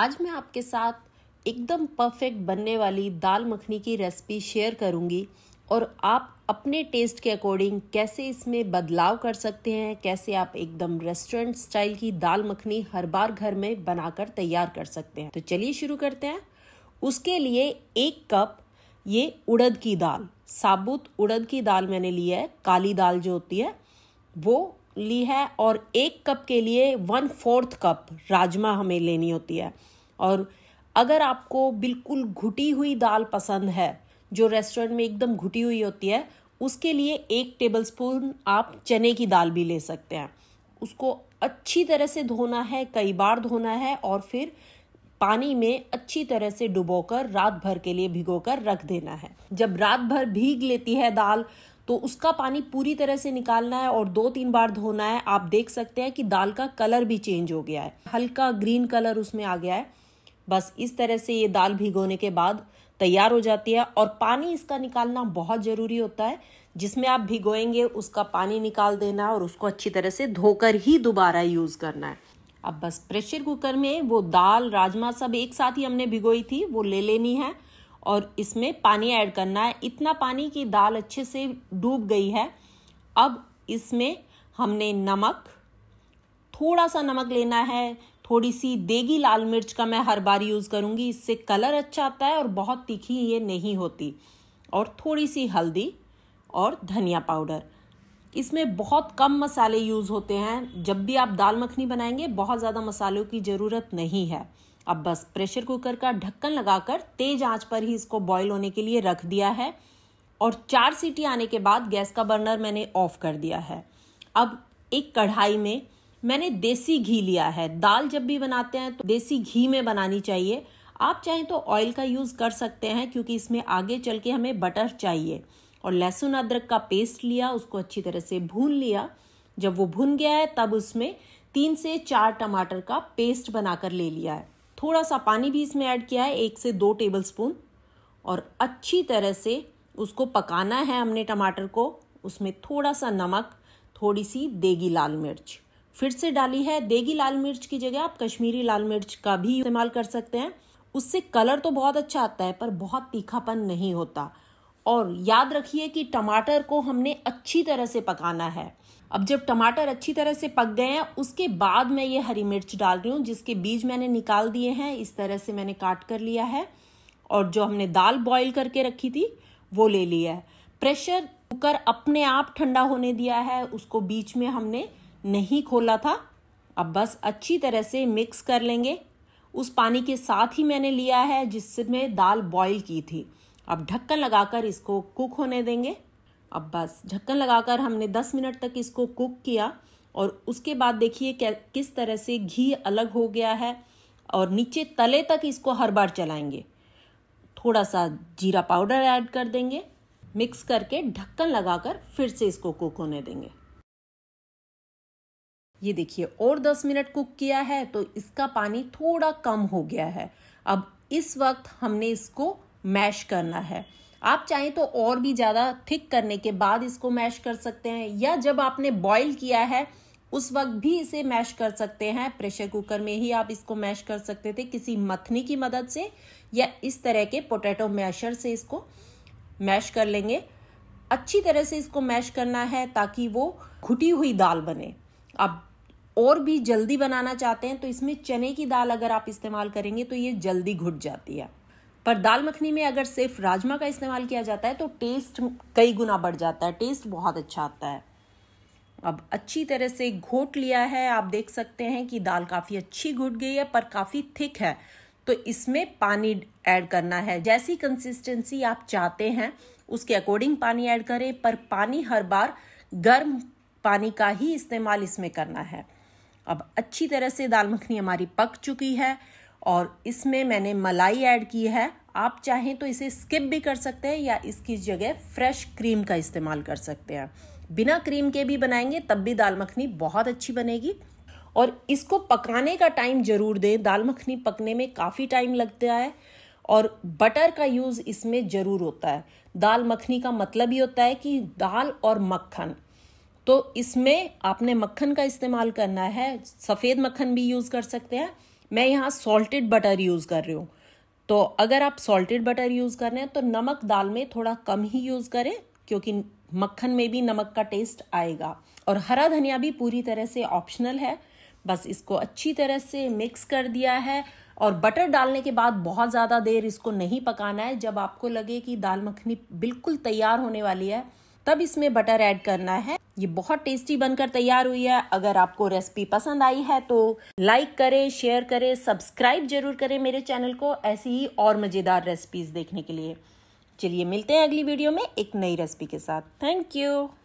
आज मैं आपके साथ एकदम परफेक्ट बनने वाली दाल मखनी की रेसिपी शेयर करूंगी और आप अपने टेस्ट के अकॉर्डिंग कैसे इसमें बदलाव कर सकते हैं कैसे आप एकदम रेस्टोरेंट स्टाइल की दाल मखनी हर बार घर में बनाकर तैयार कर सकते हैं तो चलिए शुरू करते हैं उसके लिए एक कप ये उड़द की दाल साबुत उड़द की दाल मैंने ली है काली दाल जो होती है वो ली है और एक कप के लिए वन फोर्थ कप राजमा हमें लेनी होती है और अगर आपको बिल्कुल घुटी हुई दाल पसंद है जो रेस्टोरेंट में एकदम घुटी हुई होती है उसके लिए एक टेबल स्पून आप चने की दाल भी ले सकते हैं उसको अच्छी तरह से धोना है कई बार धोना है और फिर पानी में अच्छी तरह से डुबोकर रात भर के लिए भिगोकर रख देना है जब रात भर भीग लेती है दाल तो उसका पानी पूरी तरह से निकालना है और दो तीन बार धोना है आप देख सकते हैं कि दाल का कलर भी चेंज हो गया है हल्का ग्रीन कलर उसमें आ गया है बस इस तरह से ये दाल भिगोने के बाद तैयार हो जाती है और पानी इसका निकालना बहुत ज़रूरी होता है जिसमें आप भिगोएंगे उसका पानी निकाल देना और उसको अच्छी तरह से धोकर ही दोबारा यूज़ करना है अब बस प्रेशर कुकर में वो दाल राजमा सब एक साथ ही हमने भिगोई थी वो ले लेनी है और इसमें पानी ऐड करना है इतना पानी कि दाल अच्छे से डूब गई है अब इसमें हमने नमक थोड़ा सा नमक लेना है थोड़ी सी देगी लाल मिर्च का मैं हर बार यूज़ करूँगी इससे कलर अच्छा आता है और बहुत तीखी ये नहीं होती और थोड़ी सी हल्दी और धनिया पाउडर इसमें बहुत कम मसाले यूज़ होते हैं जब भी आप दाल मखनी बनाएंगे बहुत ज़्यादा मसालों की ज़रूरत नहीं है अब बस प्रेशर कुकर का ढक्कन लगाकर तेज आंच पर ही इसको बॉईल होने के लिए रख दिया है और चार सीटी आने के बाद गैस का बर्नर मैंने ऑफ कर दिया है अब एक कढ़ाई में मैंने देसी घी लिया है दाल जब भी बनाते हैं तो देसी घी में बनानी चाहिए आप चाहें तो ऑयल का यूज़ कर सकते हैं क्योंकि इसमें आगे चल के हमें बटर चाहिए और लहसुन अदरक का पेस्ट लिया उसको अच्छी तरह से भून लिया जब वो भून गया है तब उसमें तीन से चार टमाटर का पेस्ट बनाकर ले लिया है थोड़ा सा पानी भी इसमें ऐड किया है एक से दो टेबलस्पून और अच्छी तरह से उसको पकाना है हमने टमाटर को उसमें थोड़ा सा नमक थोड़ी सी देगी लाल मिर्च फिर से डाली है देगी लाल मिर्च की जगह आप कश्मीरी लाल मिर्च का भी इस्तेमाल कर सकते हैं उससे कलर तो बहुत अच्छा आता है पर बहुत तीखापन नहीं होता और याद रखिए कि टमाटर को हमने अच्छी तरह से पकाना है अब जब टमाटर अच्छी तरह से पक गए हैं उसके बाद मैं ये हरी मिर्च डाल रही हूँ जिसके बीज मैंने निकाल दिए हैं इस तरह से मैंने काट कर लिया है और जो हमने दाल बॉईल करके रखी थी वो ले लिया है प्रेशर कुकर अपने आप ठंडा होने दिया है उसको बीच में हमने नहीं खोला था अब बस अच्छी तरह से मिक्स कर लेंगे उस पानी के साथ ही मैंने लिया है जिससे मैं दाल बॉईल की थी अब ढक्कन लगाकर इसको कुक होने देंगे अब बस ढक्कन लगाकर हमने 10 मिनट तक इसको कुक किया और उसके बाद देखिए किस तरह से घी अलग हो गया है और नीचे तले तक इसको हर बार चलाएंगे थोड़ा सा जीरा पाउडर ऐड कर देंगे मिक्स करके ढक्कन लगाकर फिर से इसको कुक होने देंगे ये देखिए और 10 मिनट कुक किया है तो इसका पानी थोड़ा कम हो गया है अब इस वक्त हमने इसको मैश करना है आप चाहें तो और भी ज़्यादा थिक करने के बाद इसको मैश कर सकते हैं या जब आपने बॉईल किया है उस वक्त भी इसे मैश कर सकते हैं प्रेशर कुकर में ही आप इसको मैश कर सकते थे किसी मथनी की मदद से या इस तरह के पोटैटो मैशर से इसको मैश कर लेंगे अच्छी तरह से इसको मैश करना है ताकि वो घुटी हुई दाल बने आप और भी जल्दी बनाना चाहते हैं तो इसमें चने की दाल अगर आप इस्तेमाल करेंगे तो ये जल्दी घुट जाती है पर दाल मखनी में अगर सिर्फ राजमा का इस्तेमाल किया जाता है तो टेस्ट कई गुना बढ़ जाता है टेस्ट बहुत अच्छा आता है अब अच्छी तरह से घोट लिया है आप देख सकते हैं कि दाल काफ़ी अच्छी घुट गई है पर काफ़ी थिक है तो इसमें पानी ऐड करना है जैसी कंसिस्टेंसी आप चाहते हैं उसके अकॉर्डिंग पानी ऐड करें पर पानी हर बार गर्म पानी का ही इस्तेमाल इसमें करना है अब अच्छी तरह से दाल मखनी हमारी पक चुकी है और इसमें मैंने मलाई ऐड की है आप चाहें तो इसे स्किप भी कर सकते हैं या इसकी जगह फ्रेश क्रीम का इस्तेमाल कर सकते हैं बिना क्रीम के भी बनाएंगे तब भी दाल मखनी बहुत अच्छी बनेगी और इसको पकाने का टाइम ज़रूर दें दाल मखनी पकने में काफ़ी टाइम लगता है और बटर का यूज़ इसमें ज़रूर होता है दाल मखनी का मतलब ही होता है कि दाल और मक्खन तो इसमें आपने मक्खन का इस्तेमाल करना है सफ़ेद मक्खन भी यूज़ कर सकते हैं मैं यहाँ सॉल्टेड बटर यूज़ कर रही हूँ तो अगर आप सॉल्टेड बटर यूज़ कर रहे हैं तो नमक दाल में थोड़ा कम ही यूज़ करें क्योंकि मक्खन में भी नमक का टेस्ट आएगा और हरा धनिया भी पूरी तरह से ऑप्शनल है बस इसको अच्छी तरह से मिक्स कर दिया है और बटर डालने के बाद बहुत ज़्यादा देर इसको नहीं पकाना है जब आपको लगे कि दाल मखनी बिल्कुल तैयार होने वाली है तब इसमें बटर ऐड करना है ये बहुत टेस्टी बनकर तैयार हुई है अगर आपको रेसिपी पसंद आई है तो लाइक करें शेयर करें सब्सक्राइब जरूर करें मेरे चैनल को ऐसी ही और मज़ेदार रेसिपीज़ देखने के लिए चलिए मिलते हैं अगली वीडियो में एक नई रेसिपी के साथ थैंक यू